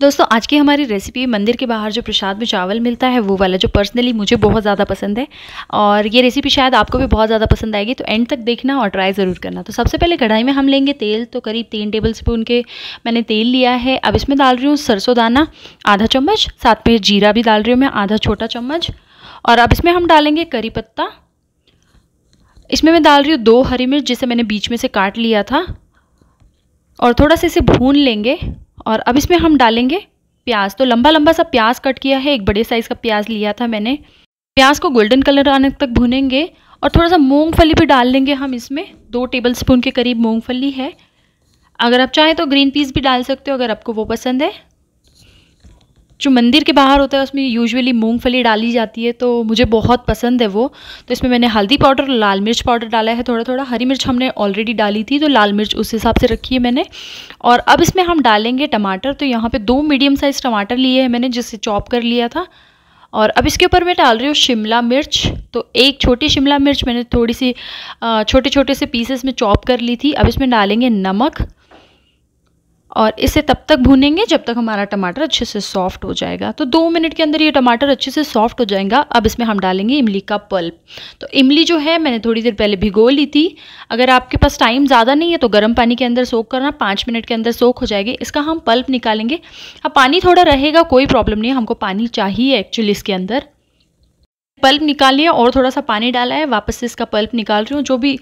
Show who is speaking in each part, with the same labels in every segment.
Speaker 1: दोस्तों आज की हमारी रेसिपी मंदिर के बाहर जो प्रसाद में चावल मिलता है वो वाला जो पर्सनली मुझे बहुत ज़्यादा पसंद है और ये रेसिपी शायद आपको भी बहुत ज़्यादा पसंद आएगी तो एंड तक देखना और ट्राई ज़रूर करना तो सबसे पहले कढ़ाई में हम लेंगे तेल तो करीब तीन टेबल स्पून के मैंने तेल लिया है अब इसमें डाल रही हूँ सरसों दाना आधा चम्मच साथ में जीरा भी डाल रही हूँ मैं आधा छोटा चम्मच और अब इसमें हम डालेंगे करी पत्ता इसमें मैं डाल रही हूँ दो हरी मिर्च जिसे मैंने बीच में से काट लिया था और थोड़ा सा इसे भून लेंगे और अब इसमें हम डालेंगे प्याज तो लंबा लंबा सा प्याज कट किया है एक बड़े साइज़ का प्याज लिया था मैंने प्याज को गोल्डन कलर आने तक भुनेंगे और थोड़ा सा मूंगफली भी डाल लेंगे हम इसमें दो टेबल स्पून के करीब मूँगफली है अगर आप चाहें तो ग्रीन पीस भी डाल सकते हो अगर आपको वो पसंद है जो मंदिर के बाहर होता है उसमें यूजुअली मूंगफली डाली जाती है तो मुझे बहुत पसंद है वो तो इसमें मैंने हल्दी पाउडर लाल मिर्च पाउडर डाला है थोड़ा थोड़ा हरी मिर्च हमने ऑलरेडी डाली थी तो लाल मिर्च उस हिसाब से रखी है मैंने और अब इसमें हम डालेंगे टमाटर तो यहाँ पर दो मीडियम साइज़ टमाटर लिए हैं मैंने जिससे चॉप कर लिया था और अब इसके ऊपर मैं डाल रही हूँ शिमला मिर्च तो एक छोटी शिमला मिर्च मैंने थोड़ी सी छोटे छोटे से पीसेस में चॉप कर ली थी अब इसमें डालेंगे नमक और इसे तब तक भूनेंगे जब तक हमारा टमाटर अच्छे से सॉफ्ट हो जाएगा तो दो मिनट के अंदर ये टमाटर अच्छे से सॉफ्ट हो जाएगा अब इसमें हम डालेंगे इमली का पल्प तो इमली जो है मैंने थोड़ी देर पहले भिगो ली थी अगर आपके पास टाइम ज़्यादा नहीं है तो गर्म पानी के अंदर सोख करना पाँच मिनट के अंदर सोख हो जाएगी इसका हम पल्प निकालेंगे अब पानी थोड़ा रहेगा कोई प्रॉब्लम नहीं हमको पानी चाहिए एक्चुअली इसके अंदर पल्प निकाल लिया और थोड़ा सा पानी डाला है वापस से इसका पल्प निकाल रही हूँ जो भी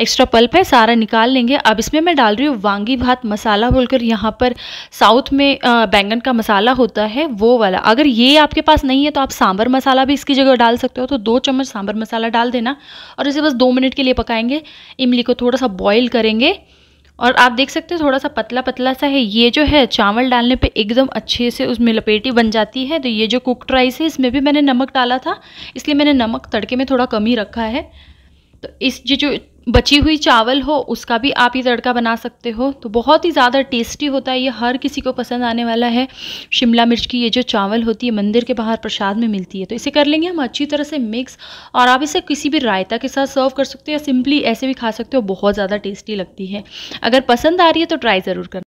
Speaker 1: एक्स्ट्रा पल्प है सारा निकाल लेंगे अब इसमें मैं डाल रही हूँ वांगी भात मसाला बोलकर यहाँ पर साउथ में बैंगन का मसाला होता है वो वाला अगर ये आपके पास नहीं है तो आप सांभर मसाला भी इसकी जगह डाल सकते हो तो दो चम्मच सांभर मसाला डाल देना और इसे बस दो मिनट के लिए पकाएंगे इमली को थोड़ा सा बॉयल करेंगे और आप देख सकते हैं थोड़ा सा पतला पतला सा है ये जो है चावल डालने पे एकदम अच्छे से उसमें लपेटी बन जाती है तो ये जो कुकड राइस है इसमें भी मैंने नमक डाला था इसलिए मैंने नमक तड़के में थोड़ा कम ही रखा है तो इस जो बची हुई चावल हो उसका भी आप ये तड़का बना सकते हो तो बहुत ही ज़्यादा टेस्टी होता है ये हर किसी को पसंद आने वाला है शिमला मिर्च की ये जो चावल होती है मंदिर के बाहर प्रसाद में मिलती है तो इसे कर लेंगे हम अच्छी तरह से मिक्स और आप इसे किसी भी रायता के साथ सर्व कर सकते हो या सिंपली ऐसे भी खा सकते हो बहुत ज़्यादा टेस्टी लगती है अगर पसंद आ रही है तो ट्राई ज़रूर करना